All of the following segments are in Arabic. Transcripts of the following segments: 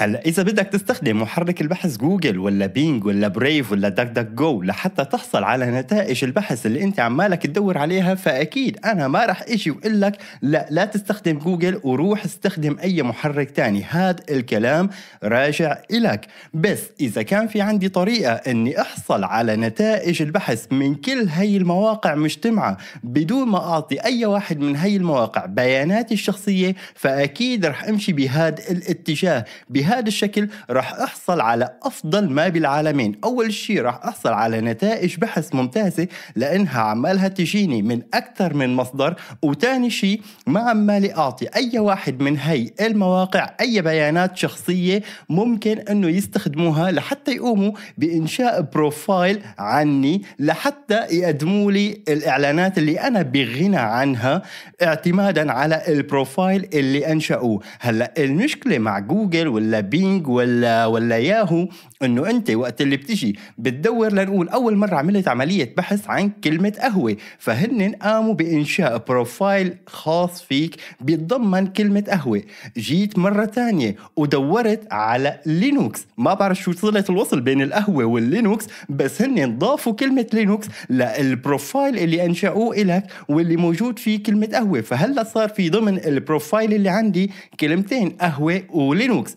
هلا اذا بدك تستخدم محرك البحث جوجل ولا بينج ولا بريف ولا دك دك جو لحتى تحصل على نتائج البحث اللي انت عمالك تدور عليها فاكيد انا ما راح اجي واقول لك لا لا تستخدم جوجل وروح استخدم اي محرك تاني هذا الكلام راجع الك بس اذا كان في عندي طريقه اني احصل على نتائج البحث من كل هي المواقع مجتمعه بدون ما اعطي اي واحد من هي المواقع بياناتي الشخصيه فاكيد راح امشي بهذا الاتجاه بهذا بهذا الشكل راح أحصل على أفضل ما بالعالمين أول شيء راح أحصل على نتائج بحث ممتازة لأنها عمالها تجيني من أكثر من مصدر وثاني شيء ما عمالي أعطي أي واحد من هي المواقع أي بيانات شخصية ممكن أنه يستخدموها لحتى يقوموا بإنشاء بروفايل عني لحتى يقدموا لي الإعلانات اللي أنا بغنى عنها اعتمادا على البروفايل اللي أنشأوه هلأ المشكلة مع جوجل ولا بينج ولا ولا ياهو انه انت وقت اللي بتجي بتدور لنقول اول مره عملت عمليه بحث عن كلمه قهوه فهن قاموا بانشاء بروفايل خاص فيك بيتضمن كلمه قهوه جيت مره تانية ودورت على لينوكس ما بعرف شو صله الوصل بين القهوه واللينوكس بس هن ضافوا كلمه لينوكس للبروفايل اللي انشاوه لك واللي موجود فيه كلمه قهوه فهلا صار في ضمن البروفايل اللي عندي كلمتين قهوه ولينوكس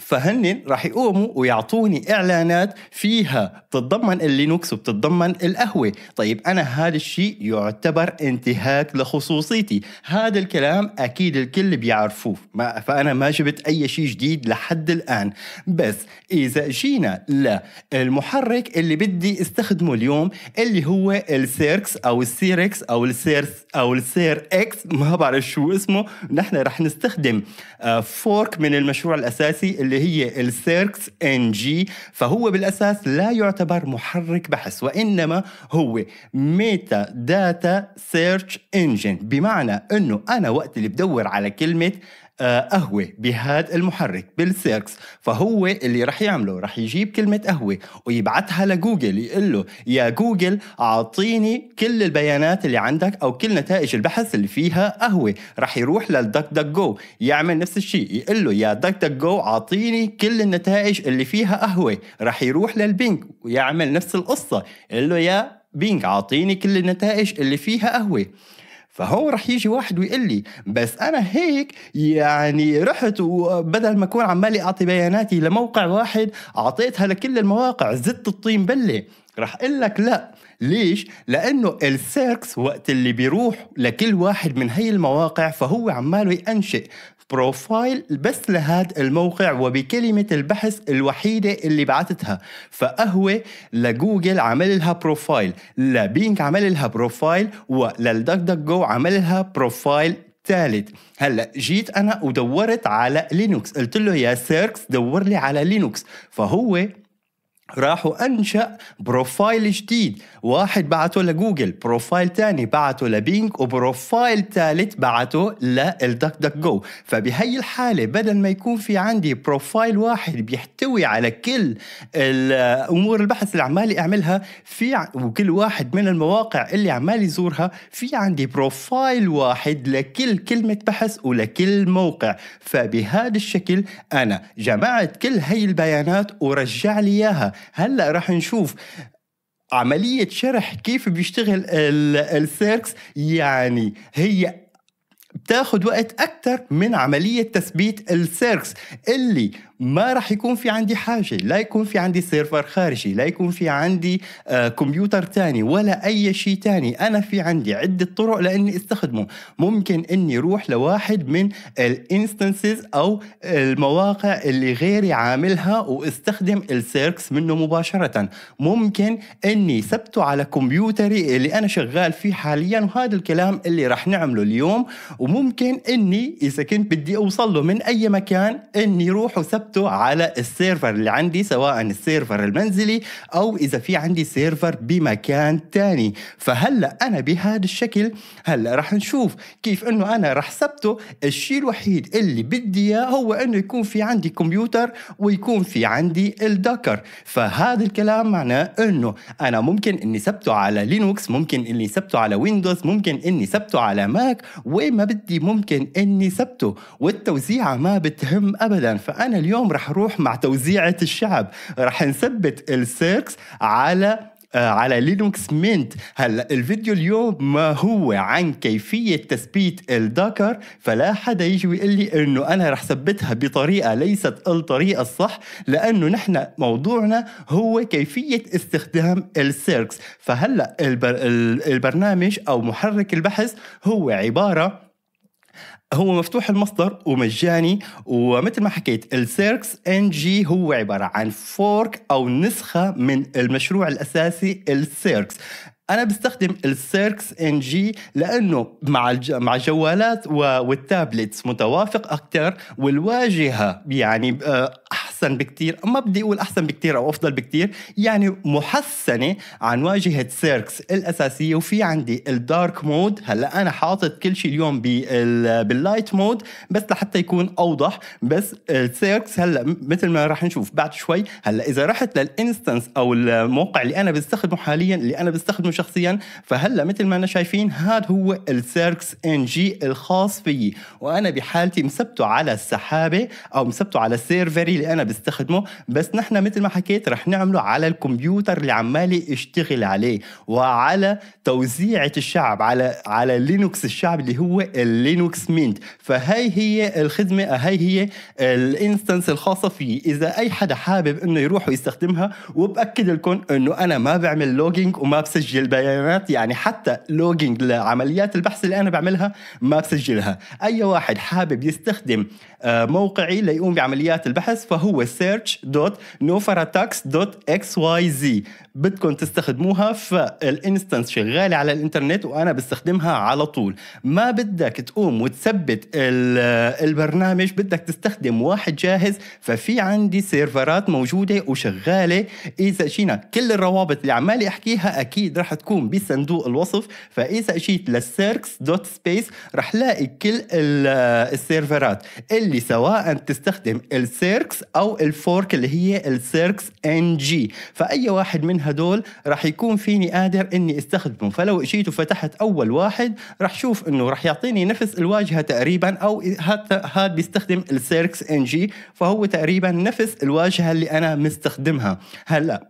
فهن راح يقوموا ويعطوني اعلانات فيها بتتضمن اللينوكس وبتتضمن القهوه طيب انا هذا الشيء يعتبر انتهاك لخصوصيتي هذا الكلام اكيد الكل بيعرفوه ما فانا ما جبت اي شيء جديد لحد الان بس اذا جينا للمحرك اللي بدي استخدمه اليوم اللي هو السيركس او السيركس او السيرس او السير اكس ما بعرف شو اسمه نحن رح نستخدم آه، فورك من المشروع الاساسي اللي هي السيركس ان جي فهو بالاساس لا يعتبر محرك بحث وانما هو ميتا داتا سيرش انجن بمعنى انه انا وقت اللي بدور على كلمه آه، قهوة بهذا المحرك بالسيركس فهو اللي رح يعمله رح يجيب كلمة قهوة ويبعتها لجوجل يقول له يا جوجل أعطيني كل البيانات اللي عندك أو كل نتائج البحث اللي فيها قهوة رح يروح للدك دك جو يعمل نفس الشيء يقول له يا دك دك جو أعطيني كل النتائج اللي فيها قهوة رح يروح للبنك ويعمل نفس القصة يقول له يا بينج أعطيني كل النتائج اللي فيها قهوة فهو رح يجي واحد ويقول لي بس انا هيك يعني رحت وبدل ما اكون عمالي اعطي بياناتي لموقع واحد اعطيتها لكل المواقع زدت الطين بله رح اقول لك لا ليش؟ لأنه السيركس وقت اللي بيروح لكل واحد من هي المواقع فهو عماله ينشئ بروفايل بس لهذا الموقع وبكلمة البحث الوحيدة اللي بعتتها فقهوة لجوجل عمل لها بروفايل لبينك عمل لها بروفايل وللدك دك جو عمل لها بروفايل ثالث هلا جيت انا ودورت على لينوكس قلت له يا سيركس دور لي على لينوكس فهو راح وانشا بروفايل جديد واحد بعته لجوجل بروفايل ثاني بعته لبينك وبروفايل ثالث بعته للدك دك جو فبهي الحالة بدل ما يكون في عندي بروفايل واحد بيحتوي على كل الأمور البحث اللي عمالي أعملها في وكل واحد من المواقع اللي عمالي زورها في عندي بروفايل واحد لكل كلمة بحث ولكل موقع فبهذا الشكل أنا جمعت كل هي البيانات ورجع لي إياها هلا راح نشوف عملية شرح كيف بيشتغل السيركس يعني هي بتاخد وقت أكتر من عملية تثبيت السيركس اللي ما راح يكون في عندي حاجه لا يكون في عندي سيرفر خارجي لا يكون في عندي آه كمبيوتر تاني ولا اي شيء تاني انا في عندي عده طرق لاني استخدمه ممكن اني اروح لواحد من الانستنسز او المواقع اللي غيري عاملها واستخدم السيركس منه مباشره ممكن اني ثبته على كمبيوتري اللي انا شغال فيه حاليا وهذا الكلام اللي راح نعمله اليوم وممكن اني اذا كنت بدي اوصل له من اي مكان اني روح وثبت اخذته على السيرفر اللي عندي سواء السيرفر المنزلي او اذا في عندي سيرفر بمكان ثاني فهلا انا بهذا الشكل هلا رح نشوف كيف انه انا رح ثبته الشيء الوحيد اللي بدي اياه هو انه يكون في عندي كمبيوتر ويكون في عندي الدكر فهذا الكلام معناه انه انا ممكن اني ثبته على لينوكس ممكن اني ثبته على ويندوز ممكن اني ثبته على ماك وين ما بدي ممكن اني ثبته والتوزيعه ما بتهم ابدا فانا اليوم اليوم رح اروح مع توزيعه الشعب رح نثبت السيركس على آه، على لينوكس مينت هلا الفيديو اليوم ما هو عن كيفيه تثبيت الداكر فلا حدا يجي ويقول لي انه انا رح ثبتها بطريقه ليست الطريقه الصح لانه نحن موضوعنا هو كيفيه استخدام السيركس فهلا البر البرنامج او محرك البحث هو عباره هو مفتوح المصدر ومجاني ومثل ما حكيت السيركس ان جي هو عباره عن فورك او نسخه من المشروع الاساسي السيركس انا بستخدم السيركس ان جي لانه مع مع الجوالات والتابلتس متوافق اكثر والواجهه يعني آه، أحسن بكتير ما بدي أقول أحسن بكتير أو أفضل بكتير يعني محسنة عن واجهة سيركس الأساسية وفي عندي الدارك مود هلا أنا حاطط كل شيء اليوم باللايت آه، مود بس لحتى يكون أوضح بس سيركس هلا مثل ما رح نشوف بعد شوي هلا إذا رحت للإنستنس أو الموقع اللي أنا بستخدمه حاليا اللي أنا بستخدمه شخصيا فهلا مثل ما أنا شايفين هذا هو السيركس إن جي الخاص فيي وأنا بحالتي مثبته على السحابة أو مثبته على السيرفري اللي أنا بتستخدمه بس نحن مثل ما حكيت رح نعمله على الكمبيوتر اللي عمالي اشتغل عليه وعلى توزيعة الشعب على على لينوكس الشعب اللي هو اللينوكس مينت فهي هي الخدمة هي هي الانستنس الخاصة فيه إذا أي حدا حابب إنه يروح ويستخدمها وبأكد لكم إنه أنا ما بعمل لوجينج وما بسجل بيانات يعني حتى لوجينج لعمليات البحث اللي أنا بعملها ما بسجلها أي واحد حابب يستخدم آه، موقعي ليقوم بعمليات البحث فهو هو search.nofaratax.xyz بدكم تستخدموها فالانستنس شغالة على الانترنت وانا بستخدمها على طول ما بدك تقوم وتثبت البرنامج بدك تستخدم واحد جاهز ففي عندي سيرفرات موجودة وشغالة اذا شينا كل الروابط اللي عمالي احكيها اكيد رح تكون بصندوق الوصف فاذا اجيت للسيركس دوت سبيس رح لاقي كل السيرفرات اللي سواء تستخدم السيركس او او الفورك اللي هي السيركس ان جي فاي واحد من هدول راح يكون فيني قادر اني استخدمه فلو اجيت وفتحت اول واحد راح شوف انه راح يعطيني نفس الواجهه تقريبا او هاد بيستخدم السيركس ان جي فهو تقريبا نفس الواجهه اللي انا مستخدمها هلا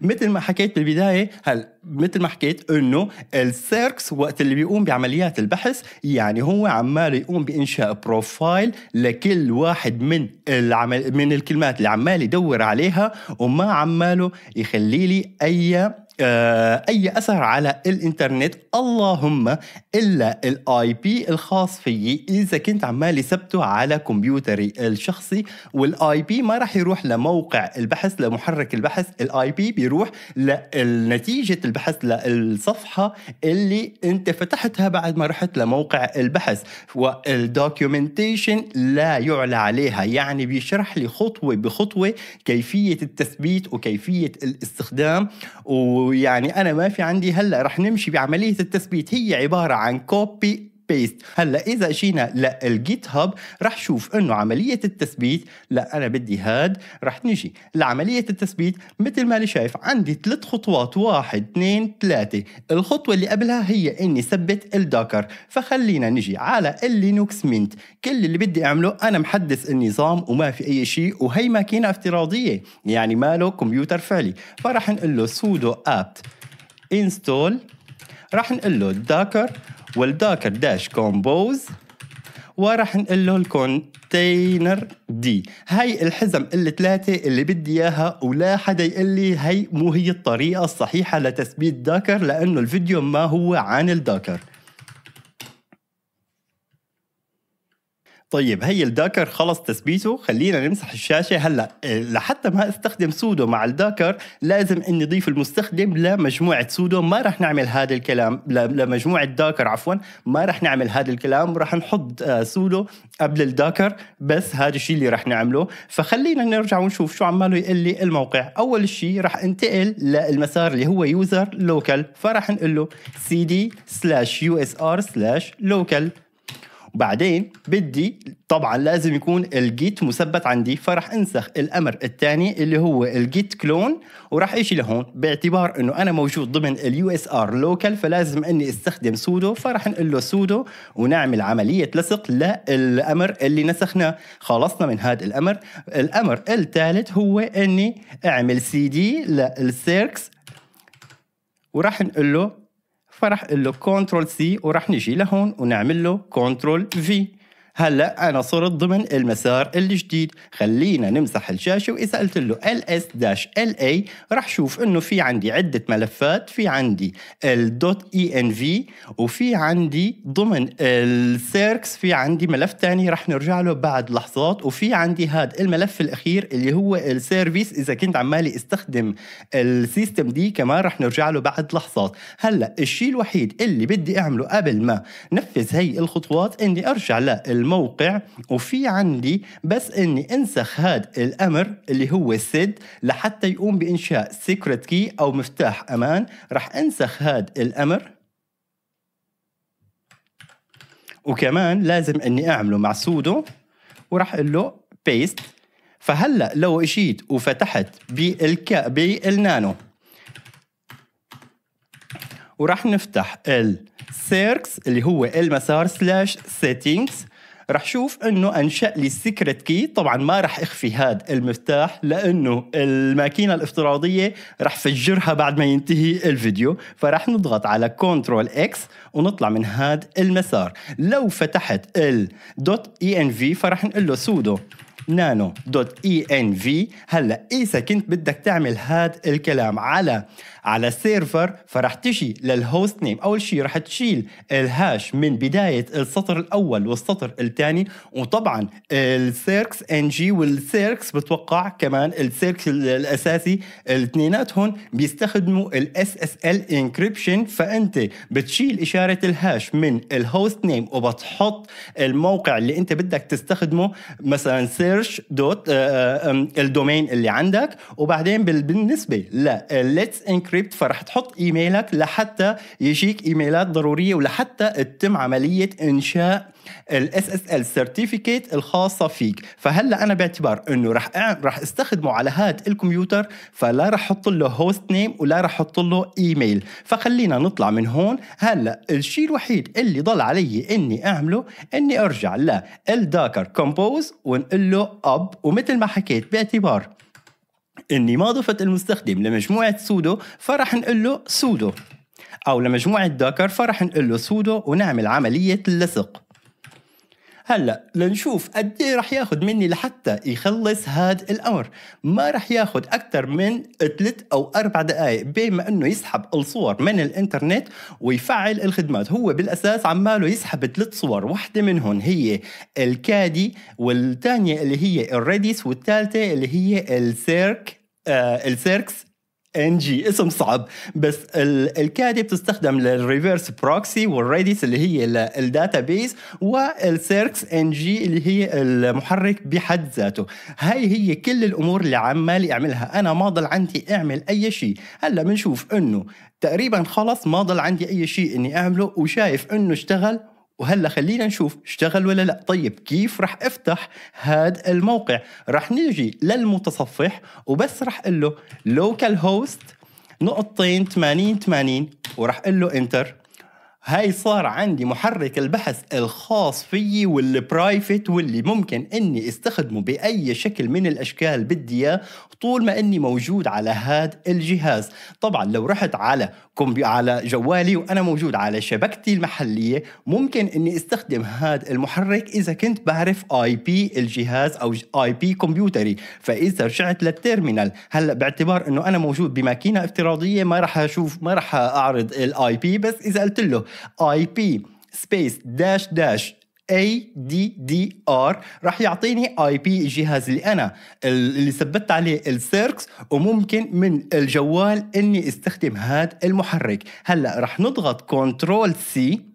مثل ما حكيت بالبدايه هل مثل ما حكيت انه السيركس وقت اللي بيقوم بعمليات البحث يعني هو عمال يقوم بانشاء بروفايل لكل واحد من العمل من الكلمات اللي عمال يدور عليها وما عماله يخلي لي اي آه، اي اثر على الانترنت اللهم الا الاي بي الخاص فيي اذا كنت عمالي ثبته على كمبيوتري الشخصي والاي بي ما راح يروح لموقع البحث لمحرك البحث الاي بي بيروح لنتيجه البحث للصفحه اللي انت فتحتها بعد ما رحت لموقع البحث والدوكيومنتيشن لا يعلى عليها يعني بيشرح لي خطوه بخطوه كيفيه التثبيت وكيفيه الاستخدام و ويعني انا ما في عندي هلا رح نمشي بعمليه التثبيت هي عباره عن كوبي بيست هلا اذا جينا للجيت هاب رح شوف انه عمليه التثبيت لا انا بدي هاد رح نجي لعمليه التثبيت مثل ما اللي شايف عندي ثلاث خطوات واحد اثنين ثلاثه الخطوه اللي قبلها هي اني ثبت الدوكر فخلينا نجي على اللينوكس مينت كل اللي بدي اعمله انا محدث النظام وما في اي شيء وهي ماكينه افتراضيه يعني ماله كمبيوتر فعلي فرح نقول له سودو ابت انستول رح نقول له داكر والدوكر داش كومبوز وراح نقول له الكونتينر دي هاي الحزم الثلاثة اللي بدي اياها ولا حدا يقول لي هي مو هي الطريقة الصحيحة لتثبيت داكر لانه الفيديو ما هو عن الداكر طيب هي الداكر خلص تثبيته خلينا نمسح الشاشه هلا آه، لحتى ما استخدم سودو مع الداكر لازم اني اضيف المستخدم لمجموعه سودو ما راح نعمل هذا الكلام لمجموعه داكر عفوا ما راح نعمل هذا الكلام راح نحط آه، سودو قبل الداكر بس هذا الشيء اللي راح نعمله فخلينا نرجع ونشوف شو عماله يقول لي الموقع اول شيء راح انتقل للمسار اللي هو يوزر لوكال فراح نقول له cd slash usr slash local وبعدين بدي طبعا لازم يكون الجيت مثبت عندي فراح انسخ الامر الثاني اللي هو الجيت كلون وراح اجي لهون باعتبار انه انا موجود ضمن اليو اس ار لوكال فلازم اني استخدم سودو فراح نقول له سودو ونعمل عمليه لصق للامر اللي نسخناه خلصنا من هذا الامر الامر الثالث هو اني اعمل سي دي للسيركس وراح نقول له فراح اقول له كنترول سي وراح نجي لهون ونعمل له كنترول في هلا انا صرت ضمن المسار الجديد خلينا نمسح الشاشه واذا قلت له ls-la راح شوف انه في عندي عده ملفات في عندي ال اي ان في وفي عندي ضمن السيركس في عندي ملف ثاني راح نرجع له بعد لحظات وفي عندي هذا الملف الاخير اللي هو السيرفيس اذا كنت عمالي استخدم السيستم دي كمان راح نرجع له بعد لحظات هلا الشيء الوحيد اللي بدي اعمله قبل ما نفذ هي الخطوات اني ارجع لل الموقع وفي عندي بس اني انسخ هذا الامر اللي هو سيد لحتى يقوم بانشاء سيكريت كي او مفتاح امان راح انسخ هذا الامر وكمان لازم اني اعمله مع سودو وراح اقول له بيست فهلا لو اجيت وفتحت بالكا بالنانو وراح نفتح السيركس اللي هو المسار سلاش سيتينجز رح شوف انه انشا لي السيكرت كي طبعا ما رح اخفي هذا المفتاح لانه الماكينه الافتراضيه رح فجرها بعد ما ينتهي الفيديو فرح نضغط على كنترول اكس ونطلع من هذا المسار لو فتحت ال اي ان في فرح نقول له سودو نانو دوت اي ان في هلا اذا كنت بدك تعمل هاد الكلام على على سيرفر فرح تجي للهوست نيم اول شيء رح تشيل الهاش من بدايه السطر الاول والسطر الثاني وطبعا السيركس ان جي والسيركس بتوقع كمان السيركس الاساسي الاثنيناتهم بيستخدموا الاس اس ال انكريبشن فانت بتشيل اشاره الهاش من الهوست نيم وبتحط الموقع اللي انت بدك تستخدمه مثلا سيرش دوت الدومين اللي عندك وبعدين بالنسبه ل ليتس انكريبت فرح تحط ايميلك لحتى يجيك ايميلات ضروريه ولحتى تتم عمليه انشاء الاس اس ال سيرتيفيكيت الخاصه فيك فهلا انا باعتبار انه رح رح استخدمه على هذا الكمبيوتر فلا رح احط له هوست نيم ولا رح احط له ايميل فخلينا نطلع من هون هلا الشيء الوحيد اللي ضل علي اني اعمله اني ارجع للداكر كومبوز ونقول له اب ومثل ما حكيت باعتبار اني ما ضفت المستخدم لمجموعه سودو فرح نقول له سودو او لمجموعه داكر فرح نقول له سودو ونعمل عمليه اللصق هلا لنشوف قد ايه رح ياخذ مني لحتى يخلص هذا الامر ما رح ياخذ اكثر من ثلاث او اربع دقائق بين ما انه يسحب الصور من الانترنت ويفعل الخدمات هو بالاساس عماله يسحب ثلاث صور واحده منهم هي الكادي والثانيه اللي هي الريديس والثالثه اللي هي السيرك آه السيركس ان جي اسم صعب بس الكادي بتستخدم للريفرس بروكسي والريديس اللي هي الداتا بيز والسيركس ان جي اللي هي المحرك بحد ذاته هاي هي كل الامور اللي عمال يعملها انا ما ضل عندي اعمل اي شيء هلا بنشوف انه تقريبا خلص ما ضل عندي اي شيء اني اعمله وشايف انه اشتغل وهلا خلينا نشوف اشتغل ولا لا طيب كيف رح افتح هاد الموقع رح نيجي للمتصفح وبس رح اقول له لوكال هوست نقطتين 80 80 ورح اقول له انتر هاي صار عندي محرك البحث الخاص فيي والبرايفت واللي ممكن اني استخدمه باي شكل من الاشكال بدي اياه طول ما اني موجود على هذا الجهاز طبعا لو رحت على كمبي على جوالي وانا موجود على شبكتي المحليه ممكن اني استخدم هذا المحرك اذا كنت بعرف اي بي الجهاز او اي بي كمبيوتري فاذا رجعت للتيرمينال هلا باعتبار انه انا موجود بماكينه افتراضيه ما راح اشوف ما راح اعرض الاي بي بس اذا قلت له اي بي سبيس داش داش اي دي دي ار راح يعطيني اي بي الجهاز اللي انا اللي ثبت عليه السيركس وممكن من الجوال اني استخدم هذا المحرك هلا راح نضغط كنترول سي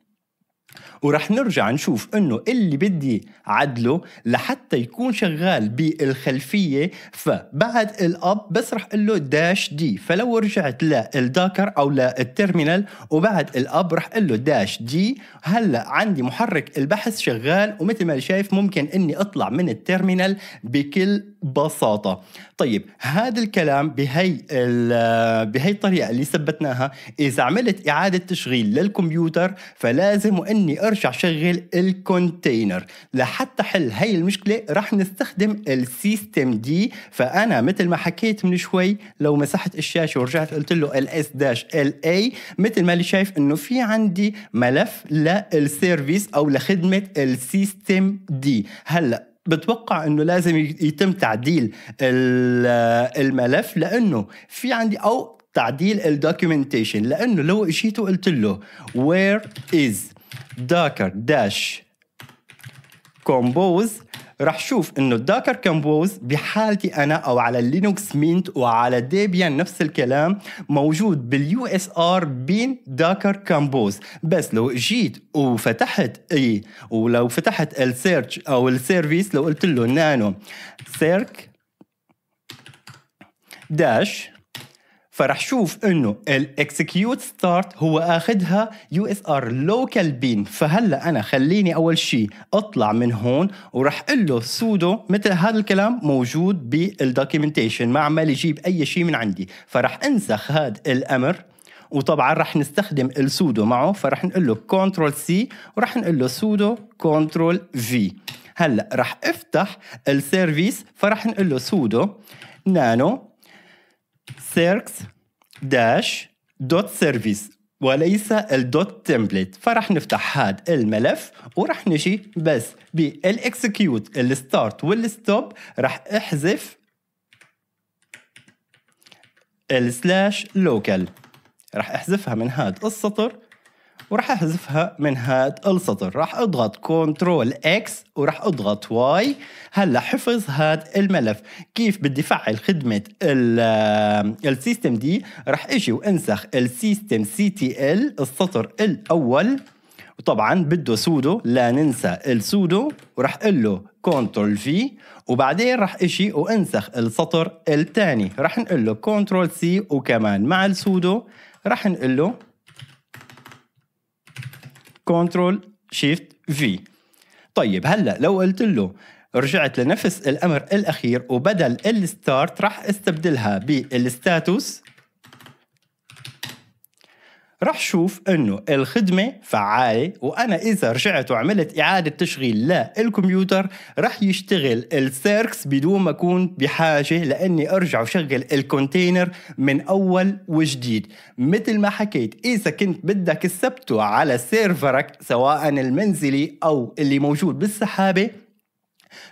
ورح نرجع نشوف انه اللي بدي عدله لحتى يكون شغال بالخلفيه فبعد الاب بس رح اقول له داش دي فلو رجعت للداكر او للترمينال وبعد الاب رح اقول له داش دي هلا عندي محرك البحث شغال ومثل ما شايف ممكن اني اطلع من الترمينال بكل بساطة طيب هذا الكلام بهي بهي الطريقة اللي ثبتناها إذا عملت إعادة تشغيل للكمبيوتر فلازم وإن اني ارجع شغل الكونتينر لحتى حل هاي المشكله رح نستخدم السيستم دي فانا مثل ما حكيت من شوي لو مسحت الشاشه ورجعت قلت له الاس داش ال اي مثل ما اللي شايف انه في عندي ملف للسيرفيس او لخدمه السيستم دي هلا بتوقع انه لازم يتم تعديل الملف لانه في عندي او تعديل الدوكيومنتيشن لانه لو اجيت وقلت له وير از docker dash compose رح شوف انه الداكر كومبوز بحالتي انا او على اللينوكس مينت وعلى ديبيان نفس الكلام موجود باليو اس ار بين داكر كومبوز بس لو جيت وفتحت اي ولو فتحت السيرش او السيرفيس لو قلت له نانو سيرك داش فرح شوف انه الاكسكيوت ستارت هو اخذها يو اس ار لوكال بين فهلا انا خليني اول شيء اطلع من هون وراح اقول له سودو مثل هذا الكلام موجود بالدوكيومنتيشن ما عمال يجيب اي شيء من عندي فراح انسخ هذا الامر وطبعا رح نستخدم السودو معه فرح نقول له كنترول سي ورح نقول له سودو كنترول في هلا رح افتح السيرفيس فرح نقول له سودو نانو سيركس داش دوت سيرفيس وليس الدوت تمبلت فرح نفتح هاد الملف ورح نجي بس بالاكسكيوت الستارت والستوب رح احذف السلاش لوكال رح احذفها من هاد السطر وراح احذفها من هذا السطر راح اضغط كنترول اكس وراح اضغط واي هلا حفظ هذا الملف كيف بدي فعل خدمه السيستم آه، دي راح اجي وانسخ السيستم سي تي ال السطر الاول وطبعا بده سودو لا ننسى السودو وراح اقول له كنترول في وبعدين راح اجي وانسخ السطر الثاني راح نقول له كنترول سي وكمان مع السودو راح نقول له كنترول شيفت في طيب هلا لو قلت له رجعت لنفس الامر الاخير وبدل الستارت راح استبدلها بالستاتوس رح شوف انه الخدمة فعالة وانا اذا رجعت وعملت اعادة تشغيل للكمبيوتر رح يشتغل السيركس بدون ما اكون بحاجة لاني ارجع وشغل الكونتينر من اول وجديد مثل ما حكيت اذا كنت بدك تثبته على سيرفرك سواء المنزلي او اللي موجود بالسحابة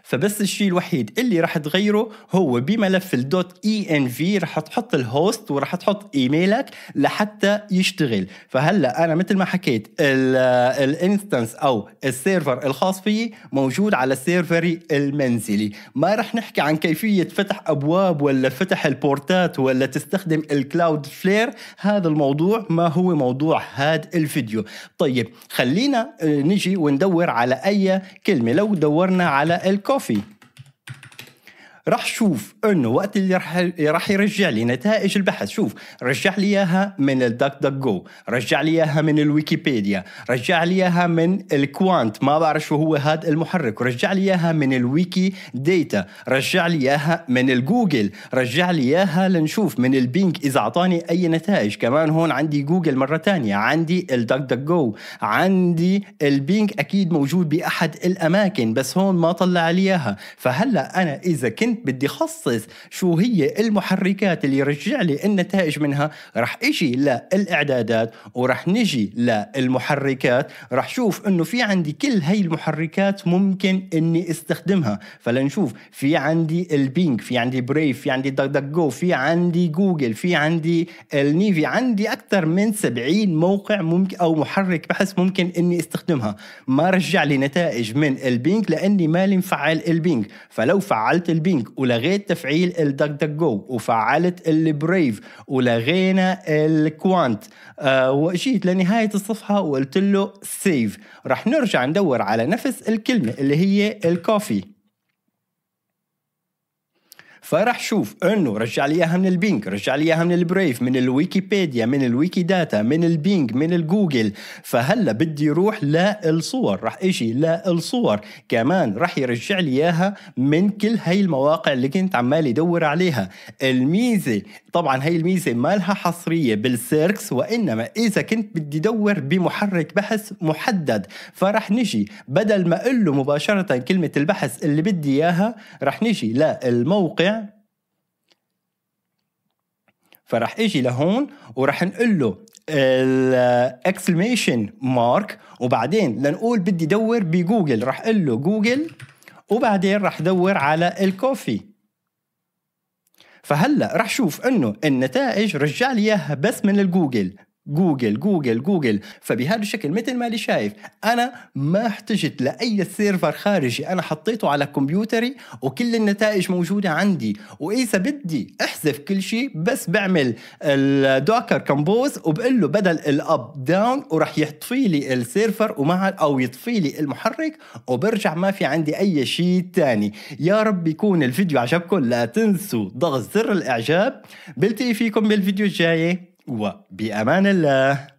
فبس الشيء الوحيد اللي راح تغيره هو بملف الدوت اي ان في راح تحط الهوست وراح تحط ايميلك لحتى يشتغل فهلا انا مثل ما حكيت آه، الانستنس او السيرفر الخاص فيي موجود على سيرفري المنزلي ما راح نحكي عن كيفيه فتح ابواب ولا فتح البورتات ولا تستخدم الكلاود فلير هذا الموضوع ما هو موضوع هذا الفيديو طيب خلينا آه، نجي وندور على اي كلمه لو دورنا على el coffee. راح شوف انه وقت اللي راح راح يرجع لي نتائج البحث شوف رجع لي اياها من الدك دك جو رجع لي اياها من الويكيبيديا رجع لي اياها من الكوانت ما بعرف شو هو هذا المحرك رجع لي اياها من الويكي ديتا رجع لي اياها من الجوجل رجع لي اياها لنشوف من البينك اذا اعطاني اي نتائج كمان هون عندي جوجل مره ثانيه عندي الدك دك جو عندي البينك اكيد موجود باحد الاماكن بس هون ما طلع لي اياها فهلا انا اذا كنت كنت بدي خصص شو هي المحركات اللي رجع لي النتائج منها راح اجي للاعدادات وراح نجي للمحركات راح شوف انه في عندي كل هاي المحركات ممكن اني استخدمها فلنشوف في عندي البينج في عندي بريف في عندي دك دك جو في عندي جوجل في عندي النيفي عندي اكثر من 70 موقع ممكن او محرك بحث ممكن اني استخدمها ما رجع لي نتائج من البينج لاني مالي مفعل البينج فلو فعلت البينج بينج ولغيت تفعيل الدك دك جو وفعلت البريف ولغينا الكوانت آه وجيت لنهاية الصفحة وقلت له سيف رح نرجع ندور على نفس الكلمة اللي هي الكوفي فراح شوف انه رجع لي اياها من البينك رجع لي اياها من البريف من الويكيبيديا من الويكي داتا من البينج من الجوجل فهلا بدي روح للصور راح اجي للصور كمان راح يرجع لي اياها من كل هاي المواقع اللي كنت عمال يدور عليها الميزه طبعا هاي الميزه ما لها حصريه بالسيركس وانما اذا كنت بدي دور بمحرك بحث محدد فراح نجي بدل ما اقول له مباشره كلمه البحث اللي بدي اياها راح نجي للموقع فراح اجي لهون وراح نقول له الاكسلميشن مارك وبعدين لنقول بدي دور بجوجل راح اقول له جوجل وبعدين راح دور على الكوفي فهلا راح شوف انه النتائج رجع لي اياها بس من الجوجل جوجل جوجل جوجل فبهذا الشكل مثل ما اللي شايف انا ما احتجت لاي سيرفر خارجي انا حطيته على كمبيوتري وكل النتائج موجوده عندي واذا بدي احذف كل شيء بس بعمل الدوكر كمبوز وبقول له بدل الاب داون وراح يطفي لي السيرفر ومع او يطفي لي المحرك وبرجع ما في عندي اي شيء ثاني يا رب يكون الفيديو عجبكم لا تنسوا ضغط زر الاعجاب بلتقي فيكم بالفيديو الجاي وبأمان الله